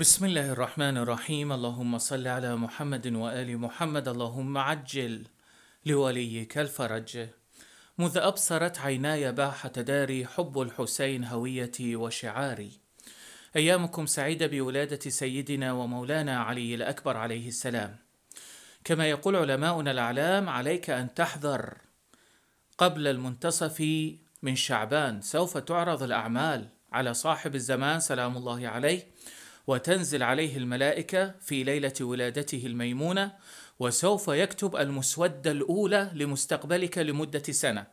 بسم الله الرحمن الرحيم اللهم صل على محمد وآل محمد اللهم عجل لوليك الفرج مذ أبصرت عيناي باح تداري حب الحسين هويتي وشعاري أيامكم سعيدة بولادة سيدنا ومولانا علي الأكبر عليه السلام كما يقول علماؤنا الأعلام عليك أن تحذر قبل المنتصف من شعبان سوف تعرض الأعمال على صاحب الزمان سلام الله عليه وتنزل عليه الملائكة في ليلة ولادته الميمونة وسوف يكتب المسودة الأولى لمستقبلك لمدة سنة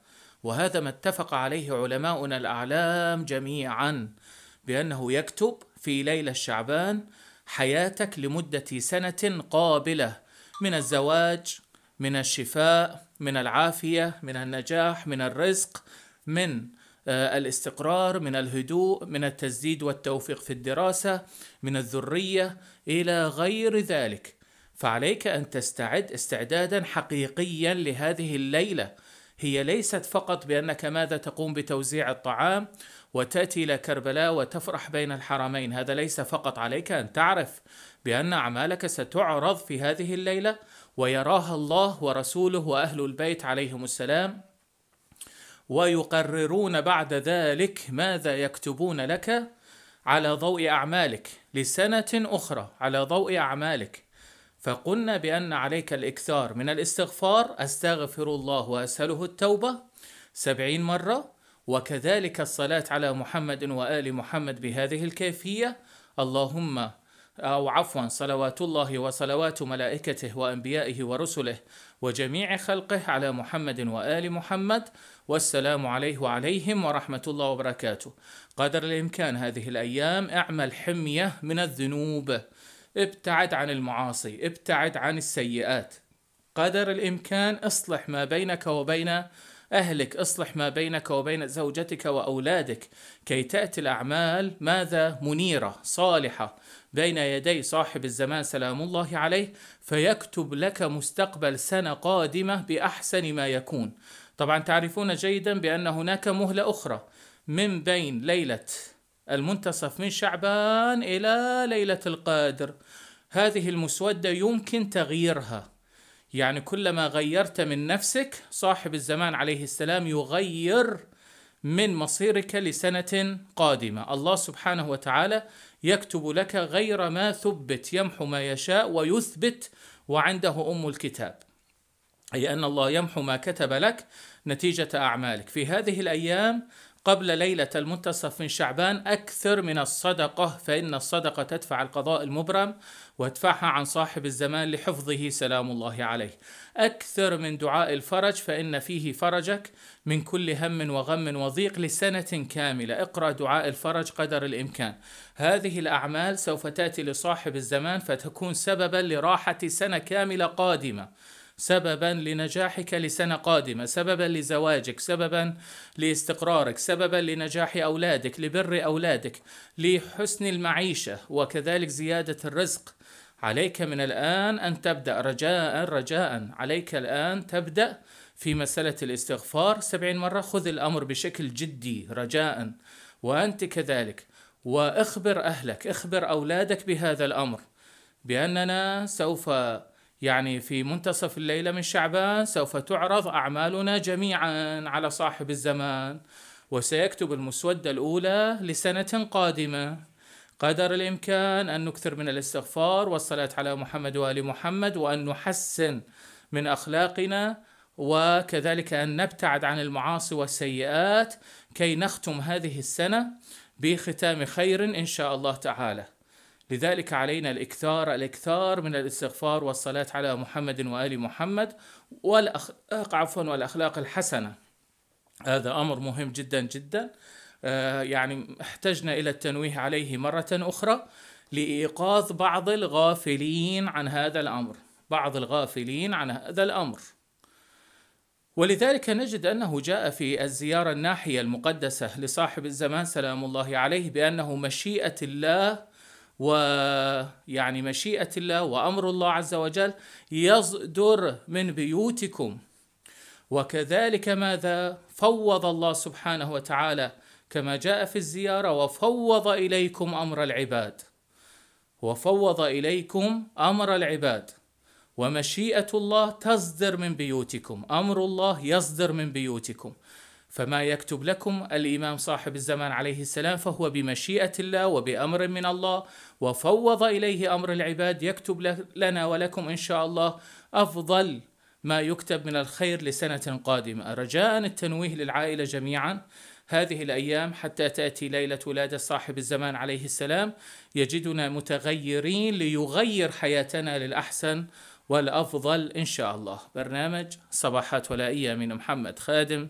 وهذا ما اتفق عليه علماؤنا الأعلام جميعا بأنه يكتب في ليلة شعبان حياتك لمدة سنة قابلة من الزواج من الشفاء من العافية من النجاح من الرزق من آه، الاستقرار من الهدوء من التسديد والتوفيق في الدراسة من الذرية إلى غير ذلك فعليك أن تستعد استعدادا حقيقيا لهذه الليلة هي ليست فقط بأنك ماذا تقوم بتوزيع الطعام وتأتي إلى كربلاء وتفرح بين الحرمين هذا ليس فقط عليك أن تعرف بأن أعمالك ستعرض في هذه الليلة ويراها الله ورسوله وأهل البيت عليهم السلام ويقررون بعد ذلك ماذا يكتبون لك على ضوء أعمالك لسنة أخرى على ضوء أعمالك فقلنا بأن عليك الإكثار من الاستغفار أستغفر الله وأسأله التوبة سبعين مرة وكذلك الصلاة على محمد وآل محمد بهذه الكيفية اللهم أو عفوا صلوات الله وصلوات ملائكته وأنبيائه ورسله وجميع خلقه على محمد وآل محمد والسلام عليه وعليهم ورحمة الله وبركاته قدر الإمكان هذه الأيام اعمل حمية من الذنوب ابتعد عن المعاصي ابتعد عن السيئات قدر الإمكان اصلح ما بينك وبين أهلك اصلح ما بينك وبين زوجتك وأولادك كي تأتي الأعمال ماذا منيرة صالحة بين يدي صاحب الزمان سلام الله عليه فيكتب لك مستقبل سنة قادمة بأحسن ما يكون طبعا تعرفون جيدا بأن هناك مهلة أخرى من بين ليلة المنتصف من شعبان إلى ليلة القادر هذه المسودة يمكن تغييرها يعني كلما غيرت من نفسك صاحب الزمان عليه السلام يغير من مصيرك لسنة قادمة الله سبحانه وتعالى يكتب لك غير ما ثبت يمحو ما يشاء ويثبت وعنده أم الكتاب أي أن الله يمحو ما كتب لك نتيجة أعمالك في هذه الأيام قبل ليلة المنتصف من شعبان أكثر من الصدقة فإن الصدقة تدفع القضاء المبرم وادفعها عن صاحب الزمان لحفظه سلام الله عليه أكثر من دعاء الفرج فإن فيه فرجك من كل هم وغم وضيق لسنة كاملة اقرأ دعاء الفرج قدر الإمكان هذه الأعمال سوف تأتي لصاحب الزمان فتكون سببا لراحة سنة كاملة قادمة سببا لنجاحك لسنة قادمة سببا لزواجك سببا لاستقرارك سببا لنجاح أولادك لبر أولادك لحسن المعيشة وكذلك زيادة الرزق عليك من الآن أن تبدأ رجاء رجاء عليك الآن تبدأ في مسألة الاستغفار سبعين مرة خذ الأمر بشكل جدي رجاء وأنت كذلك واخبر أهلك اخبر أولادك بهذا الأمر بأننا سوف يعني في منتصف الليلة من شعبان سوف تعرض أعمالنا جميعا على صاحب الزمان وسيكتب المسودة الأولى لسنة قادمة قدر الإمكان أن نكثر من الاستغفار والصلاة على محمد وآل محمد وأن نحسن من أخلاقنا وكذلك أن نبتعد عن المعاصي والسيئات كي نختم هذه السنة بختام خير إن شاء الله تعالى لذلك علينا الاكثار الاكثار من الاستغفار والصلاة على محمد وآل محمد والأخلاق عفوا والأخلاق الحسنة هذا أمر مهم جدا جدا آه، يعني احتجنا إلى التنويه عليه مرة أخرى لإيقاظ بعض الغافلين عن هذا الأمر بعض الغافلين عن هذا الأمر ولذلك نجد أنه جاء في الزيارة الناحية المقدسة لصاحب الزمان سلام الله عليه بأنه مشيئة الله ويعني مشيئة الله وأمر الله عز وجل يصدر من بيوتكم وكذلك ماذا فوض الله سبحانه وتعالى كما جاء في الزيارة وفوض إليكم أمر العباد وفوض إليكم أمر العباد ومشيئة الله تصدر من بيوتكم أمر الله يصدر من بيوتكم فما يكتب لكم الإمام صاحب الزمان عليه السلام فهو بمشيئة الله وبأمر من الله وفوض إليه أمر العباد يكتب لنا ولكم إن شاء الله أفضل ما يكتب من الخير لسنة قادمة رجاء التنويه للعائلة جميعا هذه الأيام حتى تأتي ليلة ولادة صاحب الزمان عليه السلام يجدنا متغيرين ليغير حياتنا للأحسن والأفضل إن شاء الله برنامج صباحات ولائية من محمد خادم